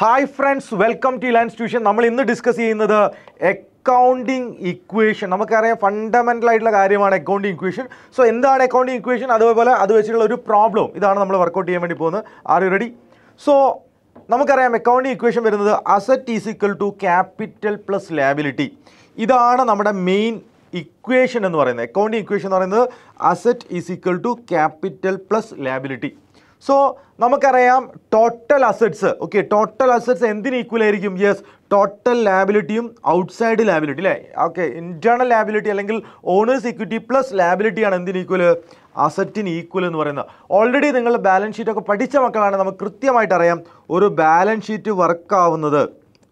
hi friends welcome to land tuition നമ്മൾ ഇന്ന് discuss ചെയ്യുന്നത് അക്കൗണ്ടിങ് ഇക്വേഷൻ നമുക്കറിയാം ഫണ്ടമെൻ്റൽ ആയിട്ടുള്ള കാര്യമാണ് അക്കൗണ്ടിങ് ഇക്വേഷൻ സോ എന്താണ് അക്കൗണ്ടിങ് ഇക്വേഷൻ അതുപോലെ അത് വെച്ചിട്ടുള്ള ഒരു പ്രോബ്ലം ഇതാണ് നമ്മൾ വർക്കൗട്ട് ചെയ്യാൻ വേണ്ടി പോകുന്നത് ആർ യു റെഡി സോ നമുക്കറിയാം അക്കൗണ്ടിങ് ഇക്വേഷൻ വരുന്നത് asset is equal to capital plus liability ഇതാണ് നമ്മുടെ മെയിൻ ഇക്വേഷൻ എന്ന് പറയുന്നത് അക്കൗണ്ടിങ് ഇക്വേഷൻ എന്ന് പറയുന്നത് asset is equal to capital plus liability so നമുക്കറിയാം total assets okay total assets എന്തിന് ഈക്വൽ ആയിരിക്കും യെസ് ടോട്ടൽ ലാബിലിറ്റിയും ഔട്ട്സൈഡ് ലാബിലിറ്റി അല്ലേ ഓക്കെ ഇൻറ്റേർണൽ ലാബിലിറ്റി അല്ലെങ്കിൽ ഓണേഴ്സ് ഇക്വിറ്റി പ്ലസ് ലാബിലിറ്റിയാണ് എന്തിന് ഈക്വൽ അസറ്റിന് ഈക്വൽ എന്ന് പറയുന്നത് ഓൾറെഡി നിങ്ങൾ ബാലൻസ് ഷീറ്റൊക്കെ പഠിച്ച മക്കളാണ് നമുക്ക് കൃത്യമായിട്ട് അറിയാം ഒരു ബാലൻസ് ഷീറ്റ് വർക്കാവുന്നത്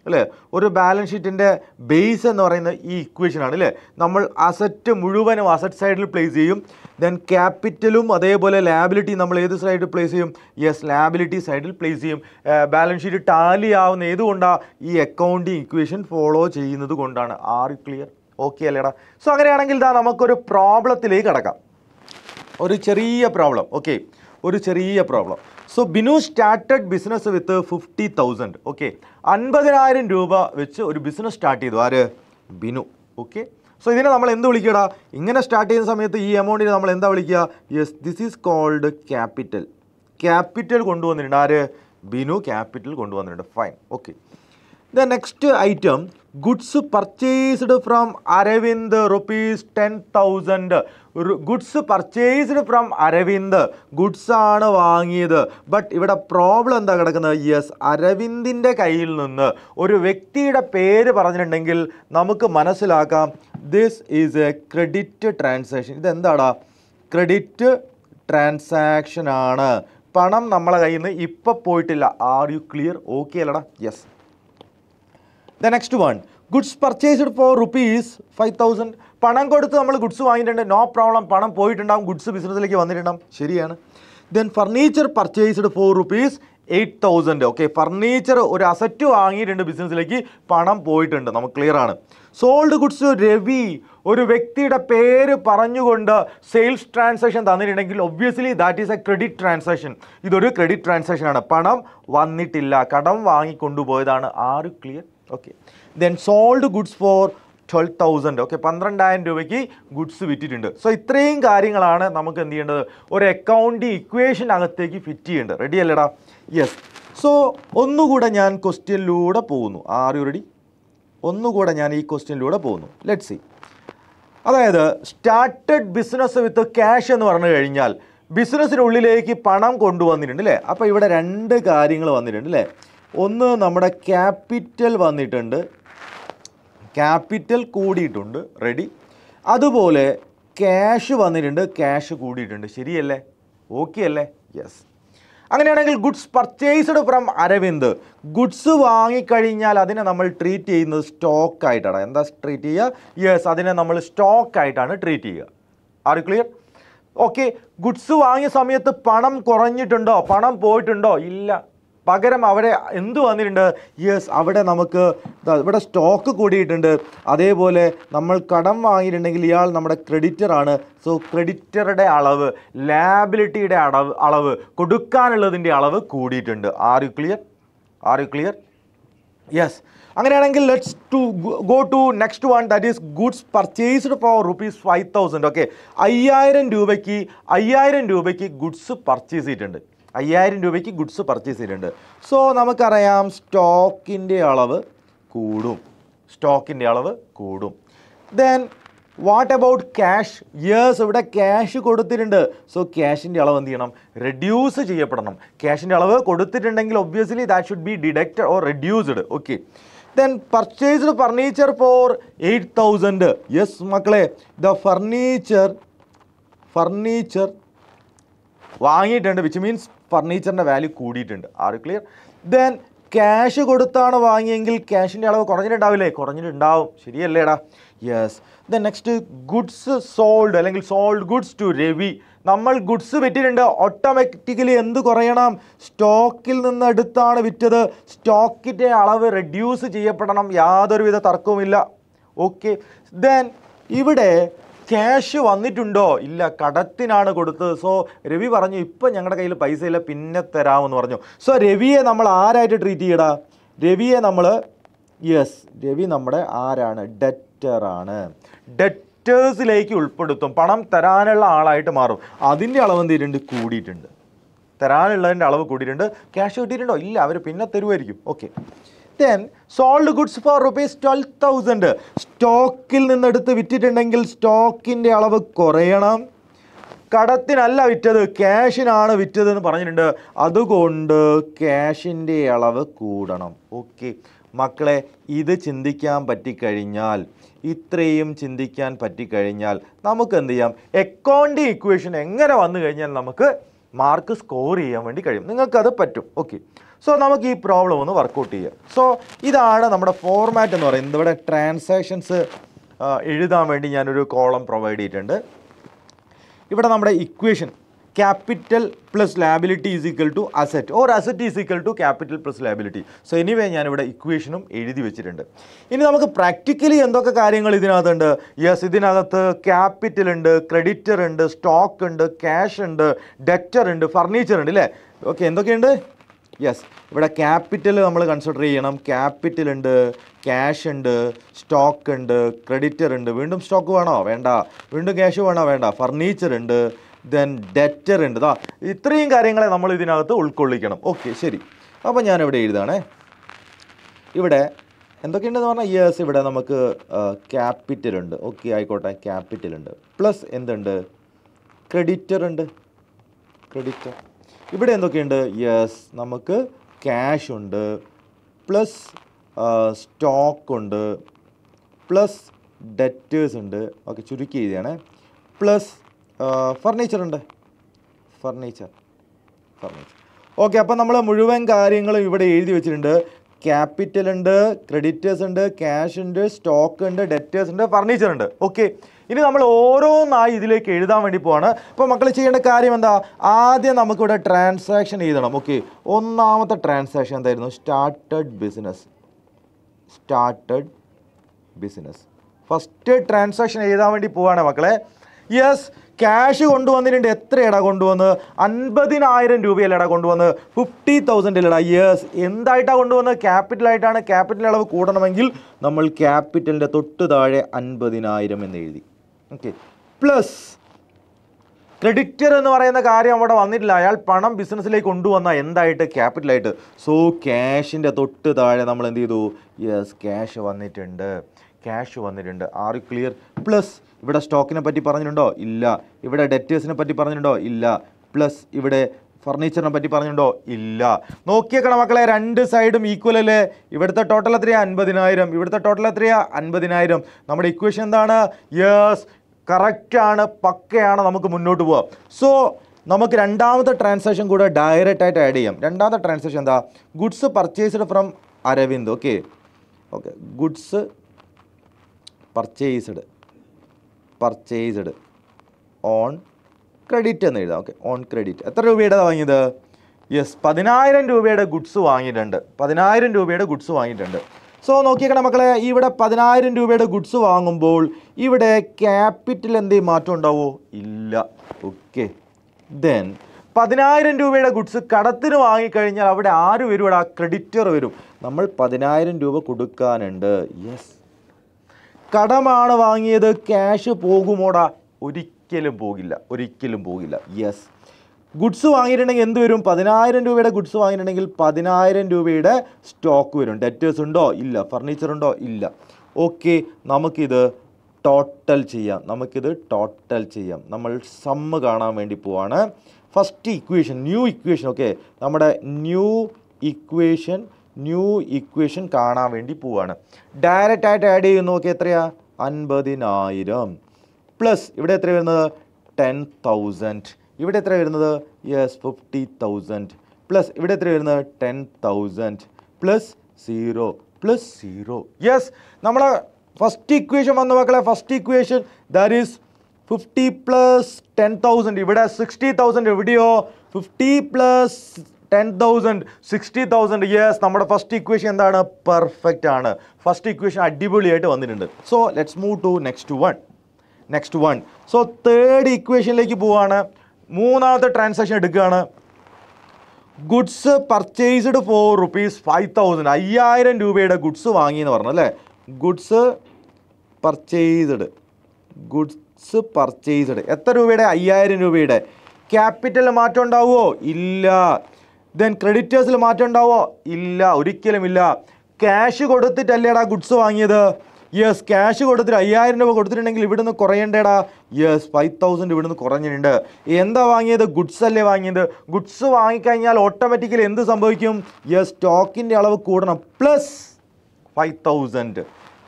അല്ലേ ഒരു ബാലൻസ് ഷീറ്റിൻ്റെ ബേസ് എന്ന് പറയുന്നത് ഈ ഇക്വേഷനാണ് അല്ലേ നമ്മൾ അസറ്റ് മുഴുവനും അസറ്റ് സൈഡിൽ പ്ലേസ് ചെയ്യും ദെൻ ക്യാപിറ്റലും അതേപോലെ ലാബിലിറ്റി നമ്മൾ ഏത് സൈഡിൽ പ്ലേസ് ചെയ്യും യെസ് ലാബിലിറ്റി സൈഡിൽ പ്ലേസ് ചെയ്യും ബാലൻസ് ഷീറ്റ് ടാലി ആവുന്ന ഏതുകൊണ്ടാണ് ഈ അക്കൗണ്ടിങ് ഇക്വേഷൻ ഫോളോ ചെയ്യുന്നത് കൊണ്ടാണ് ആർ ക്ലിയർ ഓക്കെ അല്ലേടാ സോ അങ്ങനെയാണെങ്കിൽ ഇതാ നമുക്കൊരു പ്രോബ്ലത്തിലേക്ക് കടക്കാം ഒരു ചെറിയ പ്രോബ്ലം ഓക്കെ ഒരു ചെറിയ problem so Binu started business with fifty thousand okay അൻപതിനായിരം രൂപ വെച്ച് ഒരു ബിസിനസ് സ്റ്റാർട്ട് ചെയ്തു ആര് ബിനു ഓക്കെ സോ ഇതിനെ നമ്മൾ എന്ത് വിളിക്കടാ ഇങ്ങനെ സ്റ്റാർട്ട് ചെയ്യുന്ന സമയത്ത് ഈ എമൗണ്ടിന് നമ്മൾ എന്താ വിളിക്കുക yes this is called capital capital കൊണ്ടുവന്നിട്ടുണ്ട് ആര് ബിനു ക്യാപിറ്റൽ കൊണ്ടുവന്നിട്ടുണ്ട് fine okay the next item goods purchased from Aravind rupees ten thousand goods purchased from Aravind goods ആണ് വാങ്ങിയത് ബട്ട് ഇവിടെ പ്രോബ്ലം എന്താ കിടക്കുന്നത് യെസ് അരവിന്ദിൻ്റെ കയ്യിൽ നിന്ന് ഒരു വ്യക്തിയുടെ പേര് പറഞ്ഞിട്ടുണ്ടെങ്കിൽ നമുക്ക് മനസ്സിലാക്കാം this is a credit transaction ഇതെന്താടാ ക്രെഡിറ്റ് ട്രാൻസാക്ഷൻ ആണ് പണം നമ്മളെ കയ്യിൽ നിന്ന് ഇപ്പം പോയിട്ടില്ല ആർ യു ക്ലിയർ ഓക്കെ അല്ലടാ yes the next one goods purchased for rupees five thousand പണം കൊടുത്ത് നമ്മൾ ഗുഡ്സ് വാങ്ങിയിട്ടുണ്ട് നോ പ്രോബ്ലം പണം പോയിട്ടുണ്ടാവും ഗുഡ്സ് ബിസിനസ്സിലേക്ക് വന്നിട്ടുണ്ടാവും ശരിയാണ് then furniture purchased for rupees eight thousand okay furniture ഒരു അസറ്റ് വാങ്ങിയിട്ടുണ്ട് ബിസിനസ്സിലേക്ക് പണം പോയിട്ടുണ്ട് നമുക്ക് ക്ലിയർ ആണ് സോൾഡ് ഗുഡ്സ് രവി ഒരു വ്യക്തിയുടെ പേര് പറഞ്ഞുകൊണ്ട് സെയിൽസ് ട്രാൻസാക്ഷൻ തന്നിട്ടുണ്ടെങ്കിൽ obviously that is a credit transaction ഇതൊരു ക്രെഡിറ്റ് ട്രാൻസാക്ഷനാണ് പണം വന്നിട്ടില്ല കടം വാങ്ങിക്കൊണ്ടുപോയതാണ് are clear okay then sold goods for twelve thousand okay പന്ത്രണ്ടായിരം രൂപയ്ക്ക് ഗുഡ്സ് വിറ്റിട്ടുണ്ട് സോ ഇത്രയും കാര്യങ്ങളാണ് നമുക്ക് എന്ത് ചെയ്യേണ്ടത് ഒരു അക്കൗണ്ട് ഇക്വേഷനകത്തേക്ക് ഫിറ്റ് ചെയ്യേണ്ടത് റെഡി അല്ലടാ യെസ് സോ ഒന്നുകൂടെ ഞാൻ ക്വസ്റ്റ്യനിലൂടെ പോകുന്നു ആറ് റെഡി ഒന്നുകൂടെ ഞാൻ ഈ ക്വസ്റ്റ്യനിലൂടെ പോകുന്നു ലെറ്റ് സി അതായത് സ്റ്റാർട്ടഡ് ബിസിനസ് വിത്ത് ക്യാഷ് എന്ന് പറഞ്ഞു കഴിഞ്ഞാൽ ബിസിനസ്സിനുള്ളിലേക്ക് പണം കൊണ്ടുവന്നിട്ടുണ്ട് അല്ലേ അപ്പോൾ ഇവിടെ രണ്ട് കാര്യങ്ങൾ വന്നിട്ടുണ്ട് അല്ലേ ഒന്ന് നമ്മുടെ ക്യാപിറ്റൽ വന്നിട്ടുണ്ട് ക്യാപിറ്റൽ കൂടിയിട്ടുണ്ട് റെഡി അതുപോലെ ക്യാഷ് വന്നിട്ടുണ്ട് ക്യാഷ് കൂടിയിട്ടുണ്ട് ശരിയല്ലേ ഓക്കെ അല്ലേ യെസ് അങ്ങനെയാണെങ്കിൽ goods purchased from Aravind goods വാങ്ങിക്കഴിഞ്ഞാൽ അതിനെ നമ്മൾ ട്രീറ്റ് ചെയ്യുന്നത് സ്റ്റോക്ക് ആയിട്ടാണ് എന്താ ട്രീറ്റ് ചെയ്യുക യെസ് അതിനെ നമ്മൾ സ്റ്റോക്ക് ആയിട്ടാണ് ട്രീറ്റ് ചെയ്യുക ആർ ക്ലിയർ ഓക്കെ ഗുഡ്സ് വാങ്ങിയ സമയത്ത് പണം കുറഞ്ഞിട്ടുണ്ടോ പണം പോയിട്ടുണ്ടോ ഇല്ല പകരം അവിടെ എന്ത് വന്നിട്ടുണ്ട് യെസ് അവിടെ നമുക്ക് ഇവിടെ സ്റ്റോക്ക് കൂടിയിട്ടുണ്ട് അതേപോലെ നമ്മൾ കടം വാങ്ങിയിട്ടുണ്ടെങ്കിൽ ഇയാൾ നമ്മുടെ ക്രെഡിറ്ററാണ് സോ ക്രെഡിറ്ററുടെ അളവ് ലാബിലിറ്റിയുടെ അളവ് അളവ് കൊടുക്കാനുള്ളതിൻ്റെ അളവ് കൂടിയിട്ടുണ്ട് are you clear are you clear yes അങ്ങനെയാണെങ്കിൽ let's to go to next one that is goods purchased for rupees five thousand okay അയ്യായിരം രൂപയ്ക്ക് അയ്യായിരം രൂപയ്ക്ക് ഗുഡ്സ് പർച്ചേസ് ചെയ്തിട്ടുണ്ട് അയ്യായിരം രൂപയ്ക്ക് ഗുഡ്സ് പർച്ചേസ് ചെയ്തിട്ടുണ്ട് സോ നമുക്കറിയാം സ്റ്റോക്കിൻ്റെ അളവ് കൂടും സ്റ്റോക്കിൻ്റെ അളവ് കൂടും ദെൻ വാട്ട് അബൌട്ട് ക്യാഷ് യേഴ്സ് ഇവിടെ ക്യാഷ് കൊടുത്തിട്ടുണ്ട് സോ ക്യാഷിൻ്റെ അളവ് എന്ത് ചെയ്യണം റെഡ്യൂസ് ചെയ്യപ്പെടണം ക്യാഷിൻ്റെ അളവ് കൊടുത്തിട്ടുണ്ടെങ്കിൽ obviously that should be deducted or reduced okay then purchased furniture for eight thousand yes മക്കളെ ദ ഫർണിച്ചർ ഫർണിച്ചർ വാങ്ങിയിട്ടുണ്ട് വിച്ച് മീൻസ് ഫർണിച്ചറിൻ്റെ വാല്യൂ കൂടിയിട്ടുണ്ട് ആർ ക്ലിയർ ദെൻ ക്യാഷ് കൊടുത്താണ് വാങ്ങിയെങ്കിൽ ക്യാഷിൻ്റെ അളവ് കുറഞ്ഞിട്ടുണ്ടാവില്ലേ കുറഞ്ഞിട്ടുണ്ടാവും ശരിയല്ലേടാ yes the next goods sold അല്ലെങ്കിൽ സോൾഡ് ഗുഡ്സ് ടു രവി നമ്മൾ ഗുഡ്സ് വിറ്റിട്ടുണ്ട് ഓട്ടോമാറ്റിക്കലി എന്ത് കുറയണം സ്റ്റോക്കിൽ നിന്ന് എടുത്താണ് വിറ്റത് സ്റ്റോക്കിൻ്റെ അളവ് റെഡ്യൂസ് ചെയ്യപ്പെടണം യാതൊരുവിധ തർക്കവുമില്ല ഓക്കെ ദെൻ ഇവിടെ ക്യാഷ് വന്നിട്ടുണ്ടോ ഇല്ല കടത്തിനാണ് കൊടുത്തത് സോ രവി പറഞ്ഞു ഇപ്പം ഞങ്ങളുടെ കയ്യിൽ പൈസ ഇല്ല പിന്നെ തരാമെന്ന് പറഞ്ഞു സോ രവിയെ നമ്മൾ ആരായിട്ട് ട്രീറ്റ് ചെയ്യടാ രവിയെ നമ്മൾ യെസ് രവി നമ്മുടെ ആരാണ് ഡെറ്ററാണ് ഡെറ്റേഴ്സിലേക്ക് ഉൾപ്പെടുത്തും പണം തരാനുള്ള ആളായിട്ട് മാറും അതിൻ്റെ അളവ് എന്ത് ചെയ്തിട്ടുണ്ട് കൂടിയിട്ടുണ്ട് തരാനുള്ളതിൻ്റെ അളവ് കൂടിയിട്ടുണ്ട് ക്യാഷ് കിട്ടിയിട്ടുണ്ടോ ഇല്ല അവർ പിന്നെ തരുമായിരിക്കും okay then sold goods for rupees twelve thousand സ്റ്റോക്കിൽ നിന്നെടുത്ത് വിറ്റിട്ടുണ്ടെങ്കിൽ സ്റ്റോക്കിൻ്റെ അളവ് കുറയണം കടത്തിനല്ല വിറ്റത് ക്യാഷിനാണ് വിറ്റത് എന്ന് പറഞ്ഞിട്ടുണ്ട് അതുകൊണ്ട് ക്യാഷിൻ്റെ അളവ് കൂടണം ഓക്കെ മക്കളെ ഇത് ചിന്തിക്കാൻ പറ്റിക്കഴിഞ്ഞാൽ ഇത്രയും ചിന്തിക്കാൻ പറ്റിക്കഴിഞ്ഞാൽ നമുക്ക് എന്ത് ചെയ്യാം അക്കൗണ്ടിങ് ഇക്വേഷൻ എങ്ങനെ വന്നു കഴിഞ്ഞാൽ നമുക്ക് മാർക്ക് സ്കോർ ചെയ്യാൻ വേണ്ടി കഴിയും നിങ്ങൾക്കത് പറ്റും ഓക്കെ സോ നമുക്ക് ഈ പ്രോബ്ലം ഒന്ന് വർക്കൗട്ട് ചെയ്യാം സോ ഇതാണ് നമ്മുടെ ഫോർമാറ്റ് എന്ന് പറയുന്നത് ഇവിടെ ട്രാൻസാക്ഷൻസ് എഴുതാൻ വേണ്ടി ഞാനൊരു കോളം പ്രൊവൈഡ് ചെയ്തിട്ടുണ്ട് ഇവിടെ നമ്മുടെ equation capital plus liability is equal to asset or asset is equal to capital plus liability so anyway ഞാനിവിടെ ഇക്വേഷനും എഴുതി വെച്ചിട്ടുണ്ട് ഇനി നമുക്ക് പ്രാക്ടിക്കലി എന്തൊക്കെ കാര്യങ്ങൾ ഇതിനകത്തുണ്ട് യെസ് ഇതിനകത്ത് ക്യാപിറ്റൽ ഉണ്ട് ക്രെഡിറ്റർ ഉണ്ട് സ്റ്റോക്ക് ഉണ്ട് ക്യാഷ് ഉണ്ട് ഡെറ്റർ ഉണ്ട് ഫർണിച്ചർ ഉണ്ട് അല്ലേ ഓക്കെ എന്തൊക്കെയുണ്ട് യെസ് ഇവിടെ ക്യാപിറ്റൽ നമ്മൾ കൺസിഡർ ചെയ്യണം ക്യാപിറ്റൽ ഉണ്ട് ക്യാഷ് ഉണ്ട് സ്റ്റോക്ക് ഉണ്ട് ക്രെഡിറ്റർ ഉണ്ട് വീണ്ടും സ്റ്റോക്ക് വേണോ വേണ്ട വീണ്ടും ക്യാഷ് വേണോ വേണ്ട ഫർണിച്ചർ ഉണ്ട് ദെൻ ഡെറ്റർ ഉണ്ട് ഇതാ ഇത്രയും കാര്യങ്ങളെ നമ്മൾ ഇതിനകത്ത് ഉൾക്കൊള്ളിക്കണം ഓക്കെ ശരി അപ്പോൾ ഞാനിവിടെ എഴുതുകയാണേ ഇവിടെ എന്തൊക്കെയുണ്ടെന്ന് പറഞ്ഞാൽ ഇയേഴ്സ് ഇവിടെ നമുക്ക് ക്യാപിറ്റൽ ഉണ്ട് ഓക്കെ ആയിക്കോട്ടെ ക്യാപിറ്റൽ ഉണ്ട് പ്ലസ് എന്തുണ്ട് ക്രെഡിറ്റർ ഉണ്ട് ക്രെഡിറ്റർ ഇവിടെ എന്തൊക്കെയുണ്ട് യെസ് നമുക്ക് ക്യാഷ് ഉണ്ട് പ്ലസ് സ്റ്റോക്ക് ഉണ്ട് പ്ലസ് ഡെറ്റേഴ്സ് ഉണ്ട് ഓക്കെ ചുരുക്കി എഴുതിയാണ് പ്ലസ് ഫർണിച്ചർ ഉണ്ട് ഫർണിച്ചർ ഫർണിച്ചർ ഓക്കെ അപ്പോൾ നമ്മൾ മുഴുവൻ കാര്യങ്ങളും ഇവിടെ എഴുതി വെച്ചിട്ടുണ്ട് ക്യാപിറ്റൽ ഉണ്ട് ക്രെഡിറ്റേഴ്സ് ഉണ്ട് ക്യാഷ് ഉണ്ട് സ്റ്റോക്ക് ഉണ്ട് ഡെറ്റേഴ്സ് ഉണ്ട് ഫർണിച്ചർ ഉണ്ട് ഓക്കെ ഇനി നമ്മൾ ഓരോന്നായി ഇതിലേക്ക് എഴുതാൻ വേണ്ടി പോവാണ് അപ്പോൾ മക്കൾ ചെയ്യേണ്ട കാര്യം എന്താ ആദ്യം നമുക്കിവിടെ ട്രാൻസാക്ഷൻ എഴുതണം ഓക്കെ ഒന്നാമത്തെ ട്രാൻസാക്ഷൻ എന്തായിരുന്നു started business started business first transaction എഴുതാൻ വേണ്ടി പോവാണ് മക്കളെ യെസ് ക്യാഷ് കൊണ്ടുവന്നിട്ടുണ്ട് എത്ര ഇട കൊണ്ടുവന്ന് അൻപതിനായിരം രൂപയല്ലട കൊണ്ടുവന്ന് ഫിഫ്റ്റി തൗസൻഡിലട യെസ് എന്തായിട്ടാണ് ക്യാപിറ്റൽ ക്യാപിറ്റലായിട്ടാണ് ക്യാപിറ്റൽ അളവ് കൂടണമെങ്കിൽ നമ്മൾ ക്യാപിറ്റലിൻ്റെ തൊട്ട് താഴെ അൻപതിനായിരം എന്ന് എഴുതി ഓക്കെ പ്ലസ് ക്രെഡിറ്റർ എന്ന് പറയുന്ന കാര്യം അവിടെ വന്നിട്ടില്ല അയാൾ പണം ബിസിനസ്സിലേക്ക് കൊണ്ടുവന്ന എന്തായിട്ട് ക്യാപിറ്റലായിട്ട് സോ ക്യാഷിൻ്റെ തൊട്ട് താഴെ നമ്മൾ എന്ത് ചെയ്തു യെസ് ക്യാഷ് വന്നിട്ടുണ്ട് ക്യാഷ് വന്നിട്ടുണ്ട് ആർ ക്ലിയർ പ്ലസ് ഇവിടെ സ്റ്റോക്കിനെ പറ്റി പറഞ്ഞിട്ടുണ്ടോ ഇല്ല ഇവിടെ ഡെറ്റേഴ്സിനെ പറ്റി പറഞ്ഞിട്ടുണ്ടോ ഇല്ല പ്ലസ് ഇവിടെ ഫർണിച്ചറിനെ പറ്റി പറഞ്ഞിട്ടുണ്ടോ ഇല്ല നോക്കിയേക്കണം മക്കളെ രണ്ട് സൈഡും ഈക്വൽ അല്ലേ ഇവിടുത്തെ ടോട്ടൽ എത്രയാ അൻപതിനായിരം ഇവിടുത്തെ ടോട്ടൽ എത്രയാ അൻപതിനായിരം നമ്മുടെ ഇക്വേഷൻ എന്താണ് യെസ് കറക്റ്റാണ് പക്കയാണ് നമുക്ക് മുന്നോട്ട് പോവാം സോ നമുക്ക് രണ്ടാമത്തെ ട്രാൻസാക്ഷൻ കൂടെ ഡയറക്റ്റ് ആയിട്ട് ആഡ് ചെയ്യാം രണ്ടാമത്തെ ട്രാൻസാക്ഷൻ എന്താ goods purchased from Aravind okay okay goods purchased purchased on credit എന്ന് എഴുതാം ഓക്കെ ഓൺ ക്രെഡിറ്റ് എത്ര രൂപയുടെ വാങ്ങിയത് യെസ് പതിനായിരം രൂപയുടെ ഗുഡ്സ് വാങ്ങിയിട്ടുണ്ട് പതിനായിരം രൂപയുടെ ഗുഡ്സ് വാങ്ങിയിട്ടുണ്ട് സോ നോക്കിയേക്കണം മക്കളെ ഇവിടെ പതിനായിരം രൂപയുടെ ഗുഡ്സ് വാങ്ങുമ്പോൾ ഇവിടെ ക്യാപിറ്റൽ എന്തെങ്കിലും മാറ്റം ഉണ്ടാവോ ഇല്ല ഓക്കെ ദെൻ പതിനായിരം രൂപയുടെ ഗുഡ്സ് കടത്തിന് വാങ്ങിക്കഴിഞ്ഞാൽ അവിടെ ആര് വരും ഇവിടെ ആ ക്രെഡിറ്റർ വരും നമ്മൾ പതിനായിരം രൂപ കൊടുക്കാനുണ്ട് യെസ് കടമാണ് വാങ്ങിയത് ക്യാഷ് പോകുമോടാ ഒരിക്കലും പോകില്ല ഒരിക്കലും പോകില്ല യെസ് ഗുഡ്സ് വാങ്ങിയിട്ടുണ്ടെങ്കിൽ എന്ത് വരും പതിനായിരം രൂപയുടെ ഗുഡ്സ് വാങ്ങിയിട്ടുണ്ടെങ്കിൽ പതിനായിരം രൂപയുടെ സ്റ്റോക്ക് വരും ഡെറ്റേഴ്സ് ഉണ്ടോ ഇല്ല ഫർണിച്ചർ ഉണ്ടോ ഇല്ല ഓക്കെ നമുക്കിത് ടോട്ടൽ ചെയ്യാം നമുക്കിത് ടോട്ടൽ ചെയ്യാം നമ്മൾ സമ്മ് കാണാൻ വേണ്ടി പോവാണ് first equation new equation okay നമ്മുടെ ന്യൂ ഇക്വേഷൻ ന്യൂ ഇക്വേഷൻ കാണാൻ വേണ്ടി പോവാണ് ഡയറക്റ്റ് ആയിട്ട് ആഡ് ചെയ്യുന്നു നോക്കി എത്രയാ അൻപതിനായിരം പ്ലസ് ഇവിടെ എത്ര വരുന്നത് ടെൻ തൗസൻഡ് ഇവിടെ എത്ര വരുന്നത് യെസ് ഫിഫ്റ്റി തൗസൻഡ് പ്ലസ് ഇവിടെ എത്ര വരുന്നത് ten thousand plus zero plus zero yes നമ്മളെ ഫസ്റ്റ് ഇക്വേഷൻ വന്ന മക്കളെ first equation that is fifty plus ten thousand ഇവിടെ സിക്സ്റ്റി തൗസൻഡ് എവിടെയോ fifty plus ten thousand sixty thousand yes നമ്മുടെ ഫസ്റ്റ് ഇക്വേഷൻ എന്താണ് പെർഫെക്റ്റ് ആണ് ഫസ്റ്റ് ഇക്വേഷൻ അടിപൊളിയായിട്ട് വന്നിട്ടുണ്ട് so let's move to next one next one so third ഇക്വേഷനിലേക്ക് പോവാണ് മൂന്നാമത്തെ ട്രാൻസാക്ഷൻ എടുക്കുകയാണ് goods purchased for rupees five thousand അയ്യായിരം രൂപയുടെ ഗുഡ്സ് വാങ്ങി എന്ന് പറഞ്ഞു അല്ലേ ഗുഡ്സ് പർച്ചേസ്ഡ് ഗുഡ്സ് പർച്ചേസ്ഡ് എത്ര രൂപയുടെ അയ്യായിരം രൂപയുടെ ക്യാപിറ്റൽ മാറ്റം ഉണ്ടാവുമോ ഇല്ല ദെൻ ക്രെഡിറ്റേഴ്സിൽ മാറ്റം ഉണ്ടാവുമോ ഇല്ല ഒരിക്കലുമില്ല ക്യാഷ് കൊടുത്തിട്ടല്ലേടാ ഗുഡ്സ് വാങ്ങിയത് യെസ് ക്യാഷ് കൊടുത്തിട്ട് അയ്യായിരം രൂപ കൊടുത്തിട്ടുണ്ടെങ്കിൽ ഇവിടുന്ന് കുറയേണ്ടേടാ യെസ് ഫൈവ് തൗസൻഡ് ഇവിടുന്ന് കുറഞ്ഞിട്ടുണ്ട് എന്താ വാങ്ങിയത് ഗുഡ്സ് അല്ലേ വാങ്ങിയത് ഗുഡ്സ് വാങ്ങിക്കഴിഞ്ഞാൽ ഓട്ടോമാറ്റിക്കലി എന്ത് സംഭവിക്കും യെസ് സ്റ്റോക്കിൻ്റെ അളവ് കൂടണം പ്ലസ് ഫൈവ് തൗസൻഡ്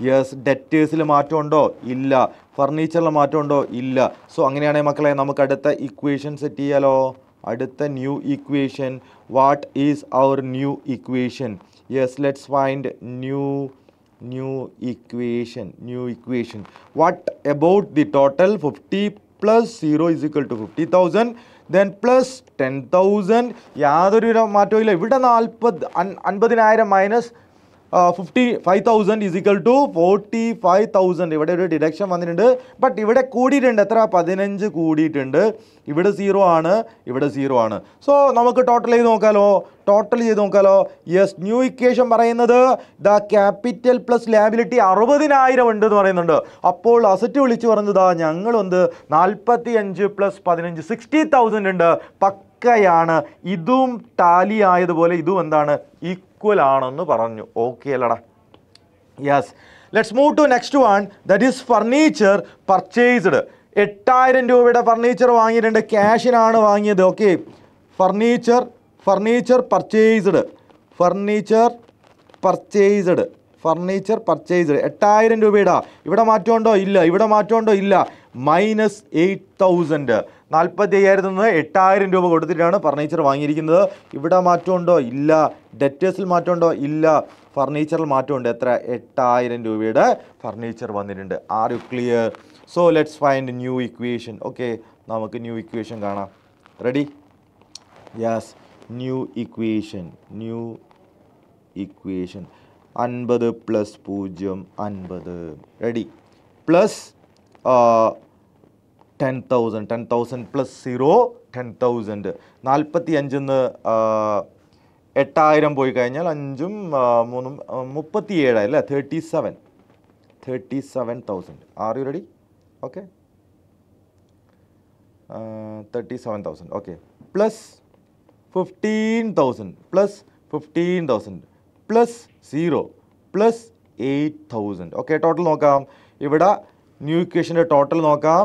യെസ് ഡെറ്റേഴ്സിൽ മാറ്റമുണ്ടോ ഇല്ല ഫർണിച്ചറിൽ മാറ്റമുണ്ടോ ഇല്ല സോ അങ്ങനെയാണെങ്കിൽ മക്കളെ നമുക്ക് അടുത്ത ഇക്വേഷൻ സെറ്റ് ചെയ്യാലോ അടുത്ത new equation what is our new equation yes let's find new new equation new equation what about the total 50 plus 0 is equal to 50000 then plus ten thousand യാതൊരു മാറ്റവും ഇല്ല ഇവിടെ നാൽപ്പത് അൻപതിനായിരം minus fifty five thousand is equal to forty five thousand ഇവിടെ ഒരു deduction വന്നിട്ടുണ്ട് but ഇവിടെ കൂടിയിട്ടുണ്ട് എത്ര പതിനഞ്ച് കൂടിയിട്ടുണ്ട് ഇവിടെ സീറോ ആണ് ഇവിടെ സീറോ ആണ് സോ നമുക്ക് ടോട്ടൽ ചെയ്ത് നോക്കാലോ ടോട്ടൽ ചെയ്ത് നോക്കാലോ യെസ് ന്യൂ ഇക്വേഷൻ പറയുന്നത് ദ ക്യാപിറ്റൽ പ്ലസ് ലാബിലിറ്റി അറുപതിനായിരം ഉണ്ട് എന്ന് പറയുന്നുണ്ട് അപ്പോൾ അസറ്റ് വിളിച്ച് പറഞ്ഞതാ ഞങ്ങളൊന്ന് നാൽപ്പത്തി അഞ്ച് പ്ലസ് പതിനഞ്ച് സിക്സ്റ്റി തൗസൻഡ് ഉണ്ട് പക്കയാണ് ഇതും ടാലി ആയതുപോലെ ഇതും എന്താണ് ഈ ഈക്വൽ ആണെന്ന് പറഞ്ഞു ഓക്കെ അല്ലടാ yes let's move to next one that is furniture purchased എട്ടായിരം രൂപയുടെ ഫർണിച്ചർ വാങ്ങിയിട്ടുണ്ട് ക്യാഷിനാണ് വാങ്ങിയത് okay furniture furniture purchased furniture purchased furniture purchased എട്ടായിരം രൂപയുടെ ഇവിടെ മാറ്റമുണ്ടോ ഇല്ല ഇവിടെ മാറ്റമുണ്ടോ ഇല്ല മൈനസ് എയ്റ്റ് തൗസൻഡ് നാൽപ്പത്തി അയ്യായിരത്തിൽ നിന്ന് എട്ടായിരം രൂപ കൊടുത്തിട്ടാണ് ഫർണിച്ചർ വാങ്ങിയിരിക്കുന്നത് ഇവിടെ മാറ്റമുണ്ടോ ഇല്ല ഡെറ്റേഴ്സിൽ മാറ്റമുണ്ടോ ഇല്ല ഫർണിച്ചറിൽ മാറ്റമുണ്ട് എത്ര എട്ടായിരം രൂപയുടെ ഫർണിച്ചർ വന്നിട്ടുണ്ട് are you clear so let's find new equation okay നമുക്ക് ന്യൂ ഇക്വേഷൻ കാണാം ready yes new equation new equation അൻപത് പ്ലസ് പൂജ്യം അൻപത് ready plus ten thousand ten thousand plus zero ten thousand നാൽപ്പത്തി അഞ്ചെന്ന് എട്ടായിരം പോയി കഴിഞ്ഞാൽ അഞ്ചും മൂന്നും മുപ്പത്തി ഏഴായി അല്ലേ thirty seven thirty seven thousand are you ready okay thirty seven thousand okay plus fifteen thousand plus fifteen thousand plus zero plus eight thousand okay total നോക്കാം ഇവിടെ ന്യൂ ഇക്വേഷൻ്റെ ടോട്ടൽ നോക്കാം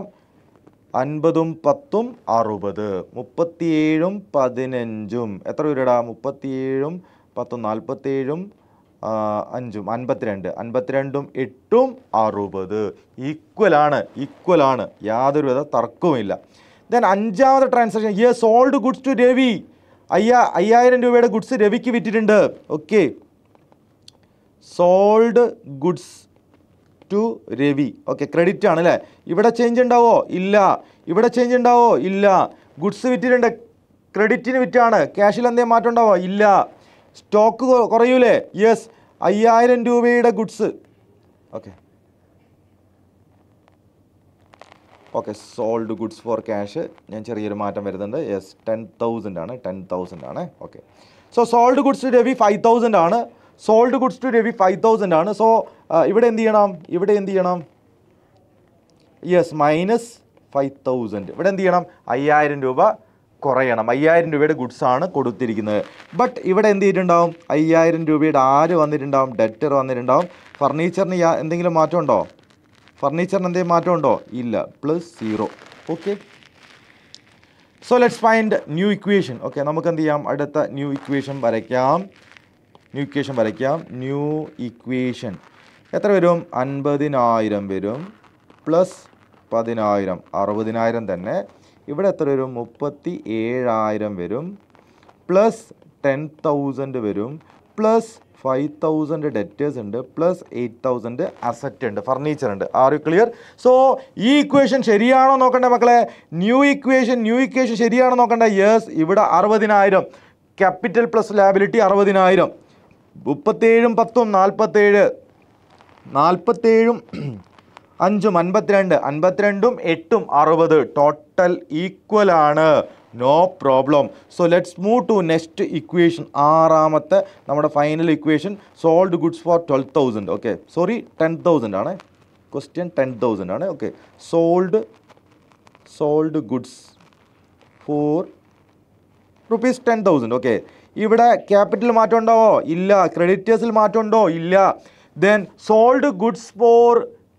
അൻപതും പത്തും അറുപത് മുപ്പത്തിയേഴും പതിനഞ്ചും എത്ര രൂപയുടെ മുപ്പത്തിയേഴും പത്തും നാൽപ്പത്തേഴും അഞ്ചും അൻപത്തിരണ്ട് അൻപത്തിരണ്ടും എട്ടും അറുപത് ഈക്വലാണ് ഈക്വലാണ് യാതൊരുവിധ തർക്കവുമില്ല ദെൻ അഞ്ചാമത്തെ ട്രാൻസാക്ഷൻ യെ സോൾഡ് ഗുഡ്സ് ടു രവി അയ്യാ അയ്യായിരം രൂപയുടെ ഗുഡ്സ് രവിക്ക് വിറ്റിട്ടുണ്ട് okay sold goods to Ravi okay credit ആണ് അല്ലേ ഇവിടെ ചേഞ്ച് ഉണ്ടാവോ ഇല്ല ഇവിടെ ചേഞ്ച് ഉണ്ടാവോ ഇല്ല ഗുഡ്സ് വിറ്റിട്ടുണ്ട് ക്രെഡിറ്റിന് വിറ്റാണ് ക്യാഷിൽ എന്തെങ്കിലും മാറ്റം ഉണ്ടാവോ ഇല്ല സ്റ്റോക്ക് കുറയൂലേ യെസ് അയ്യായിരം രൂപയുടെ goods okay okay sold goods for cash ഞാൻ ചെറിയൊരു മാറ്റം വരുന്നുണ്ട് യെസ് ടെൻ തൗസൻഡ് ആണ് ടെൻ തൗസൻഡ് ആണ് okay so sold goods to Ravi five thousand ആണ് sold goods to Ravi five thousand ആണ് സോ ഇവിടെ എന്ത് ചെയ്യണം ഇവിടെ എന്ത് ചെയ്യണം യെസ് മൈനസ് ഫൈവ് തൗസൻഡ് ഇവിടെ എന്ത് ചെയ്യണം അയ്യായിരം രൂപ കുറയണം അയ്യായിരം രൂപയുടെ ഗുഡ്സാണ് കൊടുത്തിരിക്കുന്നത് ബട്ട് ഇവിടെ എന്ത് ചെയ്തിട്ടുണ്ടാവും അയ്യായിരം രൂപയുടെ ആര് വന്നിട്ടുണ്ടാവും ഡെറ്റർ വന്നിട്ടുണ്ടാവും ഫർണിച്ചറിന് എന്തെങ്കിലും മാറ്റമുണ്ടോ ഫർണിച്ചറിന് എന്തെങ്കിലും മാറ്റമുണ്ടോ ഇല്ല plus zero okay so let's find new equation okay നമുക്ക് എന്ത് ചെയ്യാം അടുത്ത ന്യൂ ഇക്വേഷൻ വരയ്ക്കാം ന്യൂ ഇക്വേഷൻ വരയ്ക്കാം ന്യൂ ഇക്വേഷൻ എത്ര വരും അൻപതിനായിരം വരും പ്ലസ് പതിനായിരം അറുപതിനായിരം തന്നെ ഇവിടെ എത്ര വരും മുപ്പത്തി ഏഴായിരം വരും പ്ലസ് ടെൻ തൗസൻഡ് വരും പ്ലസ് ഫൈവ് തൗസൻഡ് ഡെറ്റേഴ്സ് ഉണ്ട് പ്ലസ് എയ്റ്റ് തൗസൻഡ് അസറ്റ് ഉണ്ട് ഫർണിച്ചർ ഉണ്ട് ആർ യു ക്ലിയർ സോ ഈ ഇക്വേഷൻ ശരിയാണോ നോക്കണ്ടേ മക്കളെ ന്യൂ ഇക്വേഷൻ ന്യൂ ഇക്വേഷൻ ശരിയാണോ നോക്കണ്ടേ യെസ് ഇവിടെ അറുപതിനായിരം ക്യാപിറ്റൽ പ്ലസ് ലാബിലിറ്റി അറുപതിനായിരം മുപ്പത്തേഴും പത്തും നാൽപ്പത്തേഴ് നാൽപ്പത്തേഴും അഞ്ചും അൻപത്തിരണ്ട് അൻപത്തിരണ്ടും എട്ടും അറുപത് ടോട്ടൽ ഈക്വൽ ആണ് no problem so let's move to next equation ആറാമത്തെ നമ്മുടെ final equation sold goods for twelve thousand okay sorry ten thousand ആണ് ക്വസ്റ്റ്യൻ ടെൻ തൗസൻഡ് ആണ് okay sold sold goods for rupees ten thousand okay ഇവിടെ capital മാറ്റമുണ്ടോ ഇല്ല ക്രെഡിറ്റേഴ്സിൽ മാറ്റമുണ്ടോ ഇല്ല then sold goods for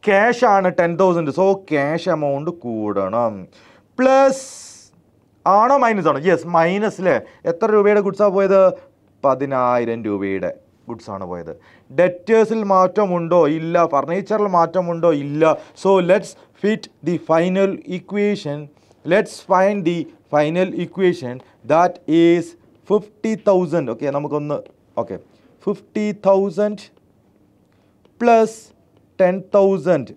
cash ആണ് ten thousand so cash amount കൂടണം പ്ലസ് ആണോ മൈനസ് ആണോ യെസ് മൈനസ് അല്ലേ എത്ര രൂപയുടെ ഗുഡ്സാണ് പോയത് പതിനായിരം രൂപയുടെ ഗുഡ്സാണ് പോയത് ഡെറ്റേഴ്സിൽ മാറ്റമുണ്ടോ ഇല്ല ഫർണിച്ചറിൽ മാറ്റമുണ്ടോ ഇല്ല so let's fit the final equation let's find the final equation that is fifty thousand okay നമുക്കൊന്ന് okay fifty thousand plus ten thousand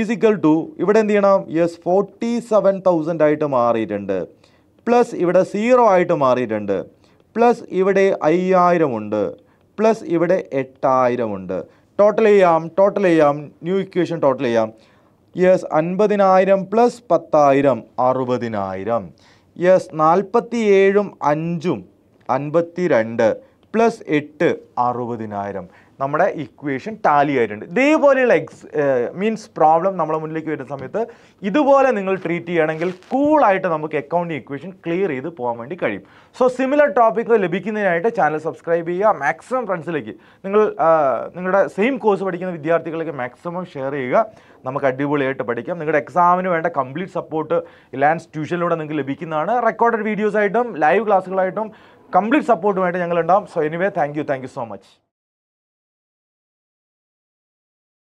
is equal to ഇവിടെ എന്ത് ചെയ്യണം യെസ് ഫോർട്ടി സെവൻ തൗസൻഡ് ആയിട്ട് മാറിയിട്ടുണ്ട് പ്ലസ് ഇവിടെ സീറോ ആയിട്ട് മാറിയിട്ടുണ്ട് plus ഇവിടെ അയ്യായിരം ഉണ്ട് പ്ലസ് ഇവിടെ എട്ടായിരം ഉണ്ട് ടോട്ടൽ ചെയ്യാം ടോട്ടൽ ചെയ്യാം ന്യൂ ഇക്വേഷൻ ടോട്ടൽ ചെയ്യാം യെസ് അൻപതിനായിരം പ്ലസ് പത്തായിരം അറുപതിനായിരം യെസ് നാൽപ്പത്തി ഏഴും അഞ്ചും അൻപത്തി രണ്ട് പ്ലസ് എട്ട് അറുപതിനായിരം നമ്മുടെ ഇക്വേഷൻ ടാലി ആയിട്ടുണ്ട് ഇതേപോലെയുള്ള എക്സ് മീൻസ് പ്രോബ്ലം നമ്മുടെ മുന്നിലേക്ക് വരുന്ന സമയത്ത് ഇതുപോലെ നിങ്ങൾ ട്രീറ്റ് ചെയ്യുകയാണെങ്കിൽ കൂളായിട്ട് നമുക്ക് അക്കൗണ്ടിങ് ഇക്വേഷൻ ക്ലിയർ ചെയ്ത് പോകാൻ വേണ്ടി കഴിയും സോ സിമിലർ ടോപ്പിക്ക് ലഭിക്കുന്നതിനായിട്ട് ചാനൽ സബ്സ്ക്രൈബ് ചെയ്യുക മാക്സിമം ഫ്രണ്ട്സിലേക്ക് നിങ്ങൾ നിങ്ങളുടെ സെയിം കോഴ്സ് പഠിക്കുന്ന വിദ്യാർത്ഥികൾക്ക് മാക്സിമം ഷെയർ ചെയ്യുക നമുക്ക് അടിപൊളിയായിട്ട് പഠിക്കാം നിങ്ങളുടെ എക്സാമിന് വേണ്ട കംപ്ലീറ്റ് സപ്പോർട്ട് ലാൻഡ്സ് ട്യൂഷനിലൂടെ നിങ്ങൾക്ക് ലഭിക്കുന്നതാണ് റെക്കോർഡഡ് വീഡിയോസായിട്ടും ലൈവ് ക്ലാസ്സുകളായിട്ടും കംപ്ലീറ്റ് സപ്പോർട്ടുമായിട്ട് ഞങ്ങളുണ്ടാവും so anyway thank you thank you so much